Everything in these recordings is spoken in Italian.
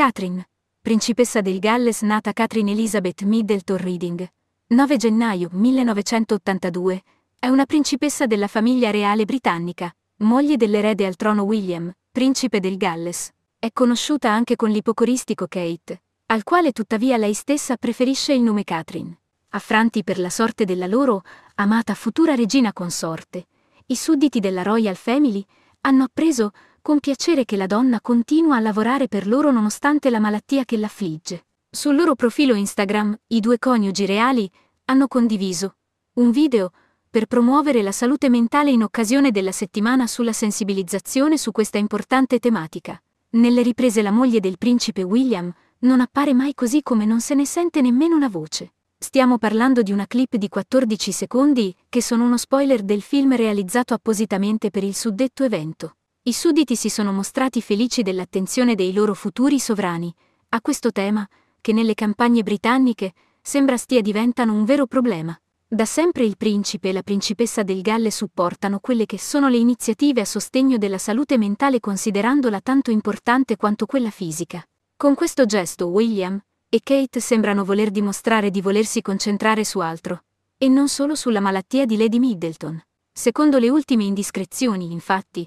Catherine, principessa del Galles nata Catherine Elizabeth Middleton Reading, 9 gennaio 1982, è una principessa della famiglia reale britannica, moglie dell'erede al trono William, principe del Galles. È conosciuta anche con l'ipocoristico Kate, al quale tuttavia lei stessa preferisce il nome Catherine. Affranti per la sorte della loro amata futura regina consorte, i sudditi della Royal Family hanno appreso con piacere che la donna continua a lavorare per loro nonostante la malattia che l'affligge. Sul loro profilo Instagram, i due coniugi reali hanno condiviso un video per promuovere la salute mentale in occasione della settimana sulla sensibilizzazione su questa importante tematica. Nelle riprese la moglie del principe William non appare mai così come non se ne sente nemmeno una voce. Stiamo parlando di una clip di 14 secondi che sono uno spoiler del film realizzato appositamente per il suddetto evento. I sudditi si sono mostrati felici dell'attenzione dei loro futuri sovrani a questo tema, che nelle campagne britanniche sembra stia diventando un vero problema. Da sempre il principe e la principessa del Galle supportano quelle che sono le iniziative a sostegno della salute mentale considerandola tanto importante quanto quella fisica. Con questo gesto William e Kate sembrano voler dimostrare di volersi concentrare su altro, e non solo sulla malattia di Lady Middleton. Secondo le ultime indiscrezioni, infatti,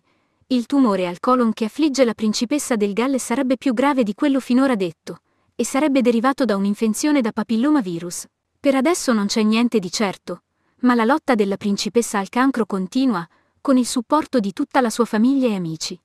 il tumore al colon che affligge la principessa del Galles sarebbe più grave di quello finora detto, e sarebbe derivato da un'infezione da papillomavirus. Per adesso non c'è niente di certo, ma la lotta della principessa al cancro continua, con il supporto di tutta la sua famiglia e amici.